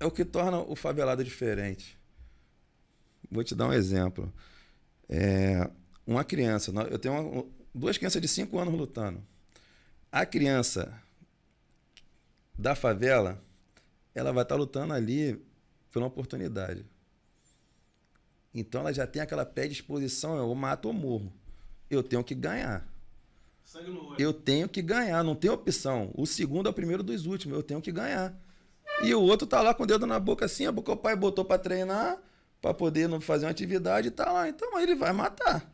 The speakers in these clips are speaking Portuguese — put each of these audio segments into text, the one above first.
é o que torna o favelado diferente. Vou te dar um exemplo. É, uma criança, eu tenho uma, duas crianças de 5 anos lutando. A criança da favela, ela vai estar tá lutando ali por uma oportunidade. Então ela já tem aquela de exposição. eu mato ou morro. Eu tenho que ganhar. Eu tenho que ganhar, não tem opção. O segundo é o primeiro dos últimos, eu tenho que ganhar. E o outro tá lá com o dedo na boca assim, a boca o pai botou para treinar, para poder não fazer uma atividade e tá lá. Então aí ele vai matar.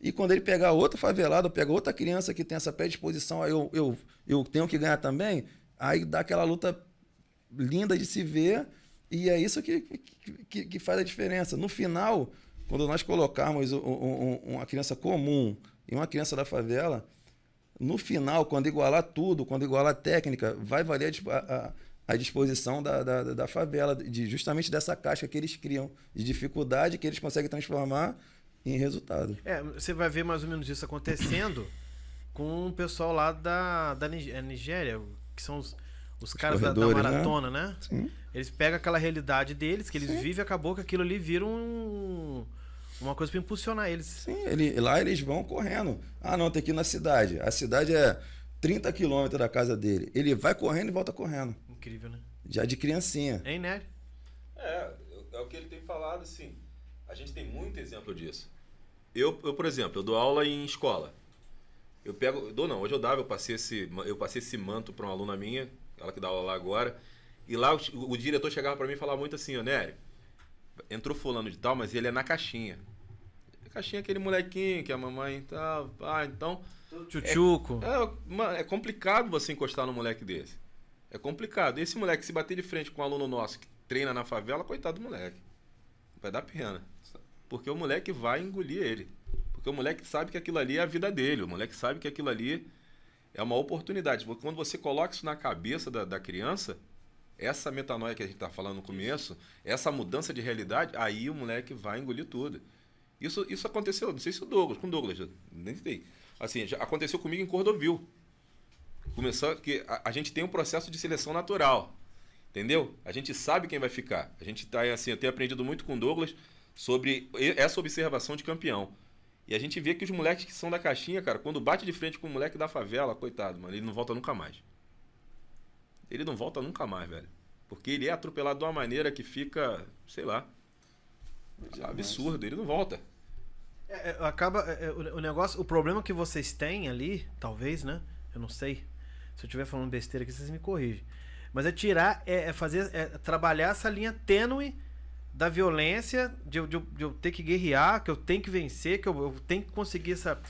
E quando ele pegar outro favelado, pegar outra criança que tem essa pré-disposição, aí eu, eu, eu tenho que ganhar também, aí dá aquela luta linda de se ver. E é isso que, que, que faz a diferença. No final, quando nós colocarmos um, um, uma criança comum e uma criança da favela, no final, quando igualar tudo, quando igualar a técnica, vai valer a, a à disposição da, da, da favela, de, justamente dessa caixa que eles criam, de dificuldade que eles conseguem transformar em resultado. É, você vai ver mais ou menos isso acontecendo com o pessoal lá da, da é, Nigéria, que são os, os, os caras da, da, né? maratona, né? né? Sim. Eles pegam aquela realidade deles, que eles Sim. vivem, acabou que aquilo ali vira um, uma coisa para impulsionar eles. Sim, ele, lá eles vão correndo. Ah, não, tem que ir na cidade. A cidade é 30 quilômetros da casa dele. Ele vai correndo e volta correndo. Incrível, né? Já de criancinha. Hein, né? É, é o que ele tem falado, assim. A gente tem muito exemplo disso. Eu, eu por exemplo, eu dou aula em escola. Eu pego, eu dou não, hoje eu dava, eu passei esse, eu passei esse manto para uma aluna minha, ela que dá aula lá agora, e lá o, o diretor chegava para mim e falava muito assim, ô Nery, entrou fulano de tal, mas ele é na caixinha. na é caixinha é aquele molequinho que é a mamãe tá. tal, então... Tchutchuco. É, é, é complicado você encostar num moleque desse. É complicado. Esse moleque, se bater de frente com um aluno nosso que treina na favela, coitado do moleque. Vai dar pena. Porque o moleque vai engolir ele. Porque o moleque sabe que aquilo ali é a vida dele. O moleque sabe que aquilo ali é uma oportunidade. Quando você coloca isso na cabeça da, da criança, essa metanoia que a gente está falando no começo, essa mudança de realidade, aí o moleque vai engolir tudo. Isso, isso aconteceu, não sei se o Douglas, com o Douglas, nem sei. Assim, aconteceu comigo em Cordovil começou que a, a, gente tem um processo de seleção natural, entendeu? A gente sabe quem vai ficar. A gente está assim, eu tenho aprendido muito com o Douglas sobre essa observação de campeão. E a gente vê que os moleques que são da caixinha, cara, quando bate de frente com o moleque da favela, coitado, mano, ele não volta nunca mais. Ele não volta nunca mais, velho. Porque ele é atropelado de uma maneira que fica, sei lá, absurdo, ele não volta. É, é acaba é, é, o, o negócio, o problema que vocês têm ali, talvez, né? Eu não sei. Se eu estiver falando besteira aqui, vocês me corrigem. Mas é tirar, é, é fazer, é trabalhar essa linha tênue da violência, de, de, de, eu ter que guerrear, que eu tenho que vencer, que eu, eu, tenho que conseguir essa.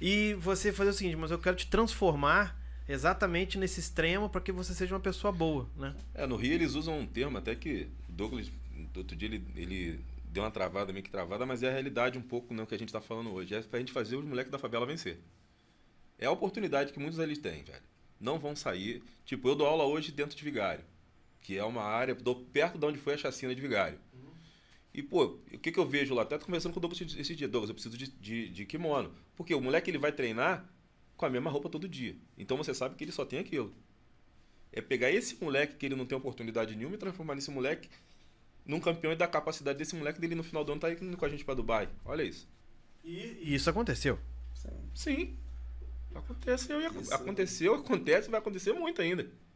E você fazer o seguinte, mas eu quero te transformar exatamente nesse extremo para que você seja uma pessoa boa, né? É, no Rio eles usam um termo até que Douglas, outro dia ele, ele deu uma travada, meio que travada, mas é a realidade um pouco não né, que a gente está falando hoje. É para a gente fazer os moleques da favela vencer. É a oportunidade que muitos deles têm, velho não vão sair. Tipo, eu dou aula hoje dentro de Vigário, que é uma área, dou perto de onde foi a chacina de Vigário. Uhum. E, pô, o que, que eu vejo lá? Até tô conversando com o Douglas esse dia. Douglas, eu preciso de, de, de kimono. Porque o moleque ele vai treinar com a mesma roupa todo dia. Então você sabe que ele só tem aquilo. É pegar esse moleque que ele não tem oportunidade nenhuma e transformar nesse moleque num campeão e dar capacidade desse moleque dele no final do ano tá indo com a gente para Dubai. Olha isso. E, e isso aconteceu? Sim. Sim. Aconteceu e aconteceu, acontece e vai acontecer muito ainda.